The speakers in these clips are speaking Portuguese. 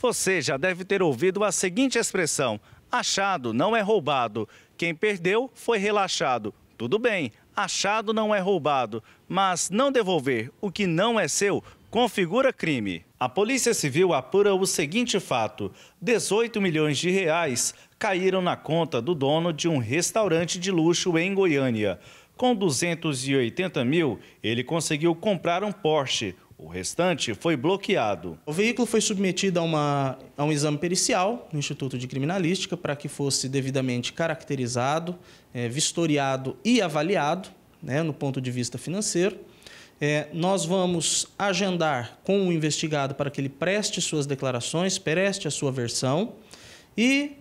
Você já deve ter ouvido a seguinte expressão: achado não é roubado. Quem perdeu foi relaxado. Tudo bem, achado não é roubado, mas não devolver o que não é seu configura crime. A Polícia Civil apura o seguinte fato: 18 milhões de reais caíram na conta do dono de um restaurante de luxo em Goiânia. Com 280 mil, ele conseguiu comprar um Porsche, o restante foi bloqueado. O veículo foi submetido a, uma, a um exame pericial no Instituto de Criminalística para que fosse devidamente caracterizado, é, vistoriado e avaliado né, no ponto de vista financeiro. É, nós vamos agendar com o investigado para que ele preste suas declarações, preste a sua versão e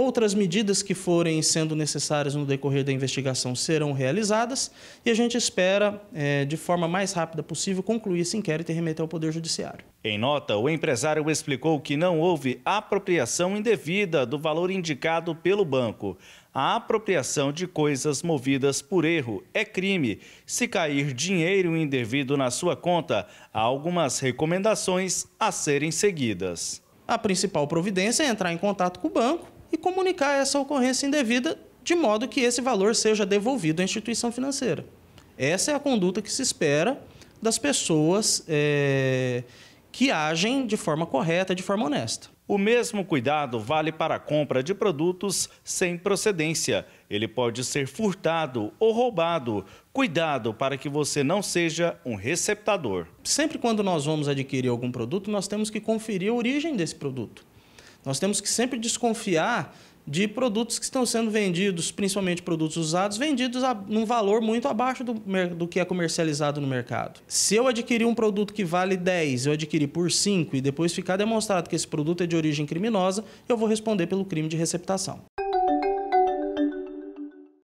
Outras medidas que forem sendo necessárias no decorrer da investigação serão realizadas e a gente espera, é, de forma mais rápida possível, concluir esse inquérito e remeter ao Poder Judiciário. Em nota, o empresário explicou que não houve apropriação indevida do valor indicado pelo banco. A apropriação de coisas movidas por erro é crime. Se cair dinheiro indevido na sua conta, há algumas recomendações a serem seguidas. A principal providência é entrar em contato com o banco e comunicar essa ocorrência indevida de modo que esse valor seja devolvido à instituição financeira. Essa é a conduta que se espera das pessoas é, que agem de forma correta, de forma honesta. O mesmo cuidado vale para a compra de produtos sem procedência. Ele pode ser furtado ou roubado. Cuidado para que você não seja um receptador. Sempre quando nós vamos adquirir algum produto, nós temos que conferir a origem desse produto. Nós temos que sempre desconfiar de produtos que estão sendo vendidos, principalmente produtos usados, vendidos a um valor muito abaixo do, do que é comercializado no mercado. Se eu adquirir um produto que vale 10, eu adquiri por 5 e depois ficar demonstrado que esse produto é de origem criminosa, eu vou responder pelo crime de receptação.